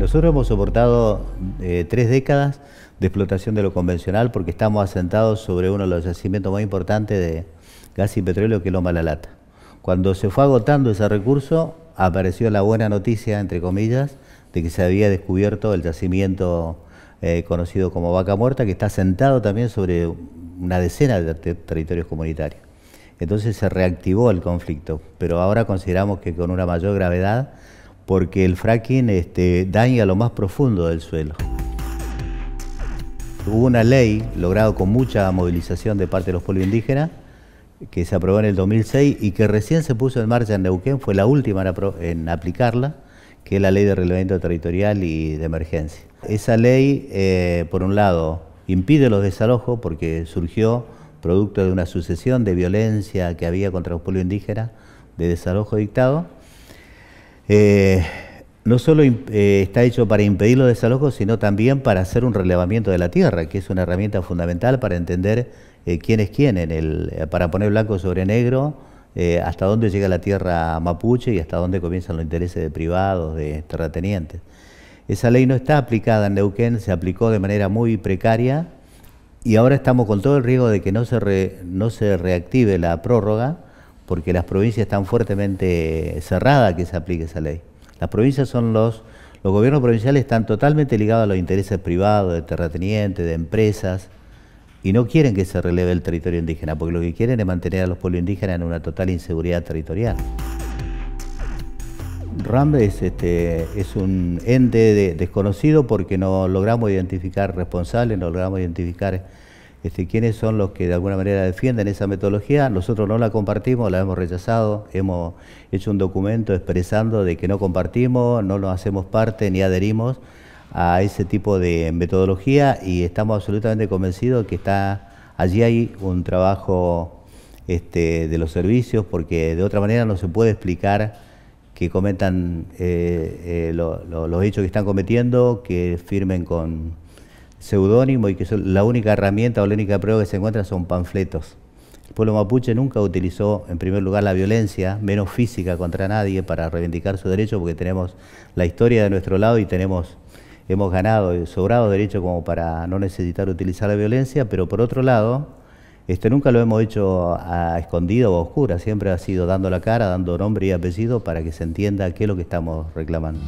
Nosotros hemos soportado eh, tres décadas de explotación de lo convencional porque estamos asentados sobre uno de los yacimientos más importantes de gas y petróleo que es Loma La Lata. Cuando se fue agotando ese recurso, apareció la buena noticia, entre comillas, de que se había descubierto el yacimiento eh, conocido como Vaca Muerta, que está asentado también sobre una decena de territorios comunitarios. Entonces se reactivó el conflicto, pero ahora consideramos que con una mayor gravedad porque el fracking este, daña lo más profundo del suelo. Hubo una ley lograda con mucha movilización de parte de los pueblos indígenas que se aprobó en el 2006 y que recién se puso en marcha en Neuquén, fue la última en aplicarla, que es la ley de reglamento territorial y de emergencia. Esa ley, eh, por un lado, impide los desalojos porque surgió producto de una sucesión de violencia que había contra los pueblos indígenas, de desalojo dictado, eh, no solo eh, está hecho para impedir los desalojos, sino también para hacer un relevamiento de la tierra, que es una herramienta fundamental para entender eh, quién es quién, el, para poner blanco sobre negro hasta dónde llega la tierra mapuche y hasta dónde comienzan los intereses de privados, de terratenientes. Esa ley no está aplicada en Neuquén, se aplicó de manera muy precaria y ahora estamos con todo el riesgo de que no se, no se reactive la prórroga porque las provincias están fuertemente cerradas que se aplique esa ley. Las provincias son los, los gobiernos provinciales están totalmente ligados a los intereses privados, de terratenientes, de empresas, y no quieren que se releve el territorio indígena, porque lo que quieren es mantener a los pueblos indígenas en una total inseguridad territorial. RAMBE es, este, es un ente desconocido porque no logramos identificar responsables, no logramos identificar este, quiénes son los que de alguna manera defienden esa metodología. Nosotros no la compartimos, la hemos rechazado, hemos hecho un documento expresando de que no compartimos, no nos hacemos parte ni adherimos a ese tipo de metodología y estamos absolutamente convencidos que está allí hay un trabajo este, de los servicios porque de otra manera no se puede explicar que cometan eh, eh, los hechos que están cometiendo, que firmen con seudónimo y que la única herramienta o la única prueba que se encuentra son panfletos. El pueblo mapuche nunca utilizó, en primer lugar, la violencia, menos física contra nadie, para reivindicar su derecho, porque tenemos la historia de nuestro lado y tenemos, hemos ganado y sobrado derecho como para no necesitar utilizar la violencia, pero por otro lado, este, nunca lo hemos hecho a escondido o a oscura, siempre ha sido dando la cara, dando nombre y apellido para que se entienda qué es lo que estamos reclamando.